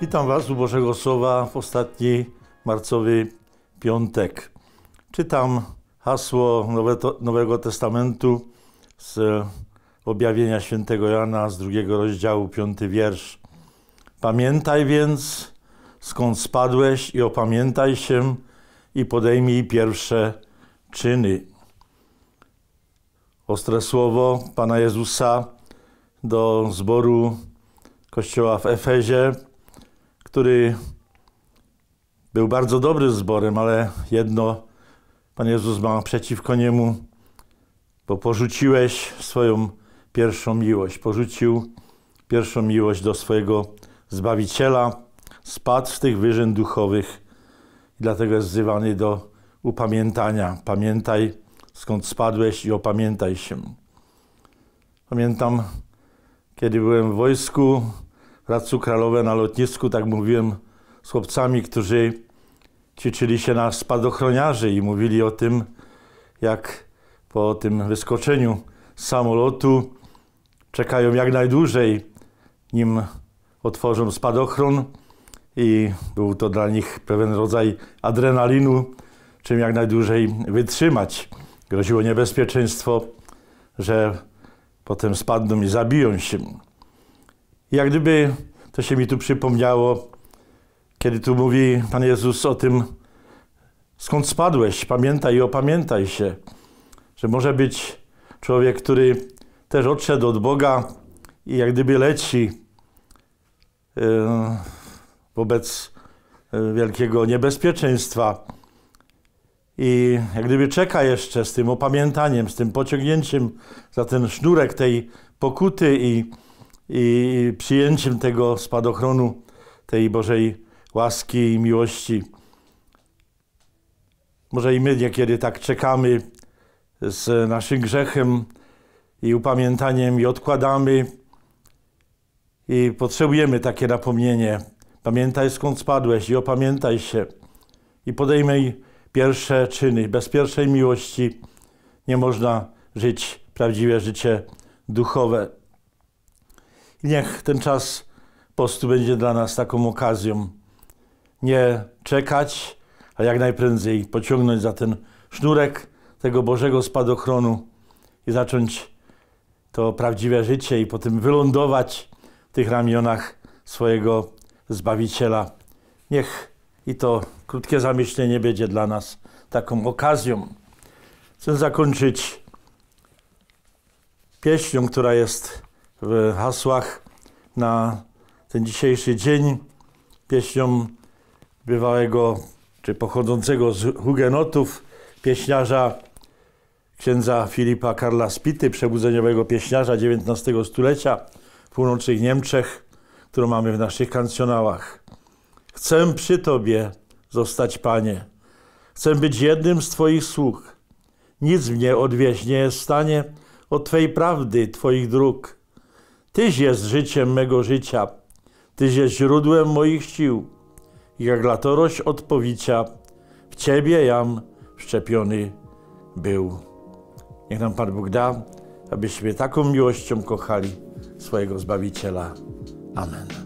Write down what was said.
Witam Was u Bożego Słowa w ostatni marcowy piątek. Czytam hasło Nowego Testamentu z objawienia świętego Jana z drugiego rozdziału, piąty wiersz. Pamiętaj więc, skąd spadłeś i opamiętaj się i podejmij pierwsze czyny. Ostre słowo Pana Jezusa do zboru Kościoła w Efezie który był bardzo dobrym zborem, ale jedno Pan Jezus ma przeciwko niemu, bo porzuciłeś swoją pierwszą miłość. Porzucił pierwszą miłość do swojego Zbawiciela, spadł z tych wyżyn duchowych i dlatego jest wzywany do upamiętania. Pamiętaj, skąd spadłeś i opamiętaj się. Pamiętam, kiedy byłem w wojsku, Radcu Kralowe na lotnisku, tak mówiłem z chłopcami, którzy ćwiczyli się na spadochroniarzy i mówili o tym, jak po tym wyskoczeniu z samolotu czekają jak najdłużej, nim otworzą spadochron i był to dla nich pewien rodzaj adrenalinu, czym jak najdłużej wytrzymać. Groziło niebezpieczeństwo, że potem spadną i zabiją się. Jak gdyby, to się mi tu przypomniało, kiedy tu mówi Pan Jezus o tym, skąd spadłeś, pamiętaj i opamiętaj się, że może być człowiek, który też odszedł od Boga i jak gdyby leci e, wobec e, wielkiego niebezpieczeństwa i jak gdyby czeka jeszcze z tym opamiętaniem, z tym pociągnięciem za ten sznurek tej pokuty i i przyjęciem tego spadochronu, tej Bożej łaski i miłości. Może i my niekiedy tak czekamy z naszym grzechem i upamiętaniem i odkładamy i potrzebujemy takie napomnienie. Pamiętaj skąd spadłeś i opamiętaj się i podejmij pierwsze czyny. Bez pierwszej miłości nie można żyć prawdziwe życie duchowe niech ten czas postu będzie dla nas taką okazją. Nie czekać, a jak najprędzej pociągnąć za ten sznurek tego Bożego spadochronu i zacząć to prawdziwe życie i potem wylądować w tych ramionach swojego Zbawiciela. Niech i to krótkie zamyślenie będzie dla nas taką okazją. Chcę zakończyć pieśnią, która jest w hasłach na ten dzisiejszy dzień pieśnią bywałego, czy pochodzącego z hugenotów, pieśniarza księdza Filipa Karla Spity, przebudzeniowego pieśniarza XIX stulecia w północnych Niemczech, którą mamy w naszych kancjonałach. Chcę przy Tobie zostać, Panie. Chcę być jednym z Twoich sług. Nic mnie odwieźć nie jest w stanie od Twojej prawdy, Twoich dróg. Tyś jest życiem mego życia, Tyś jest źródłem moich sił. Jak latorość odpowicia, w Ciebie jam wszczepiony był. Niech nam Pan Bóg da, abyśmy taką miłością kochali swojego Zbawiciela. Amen.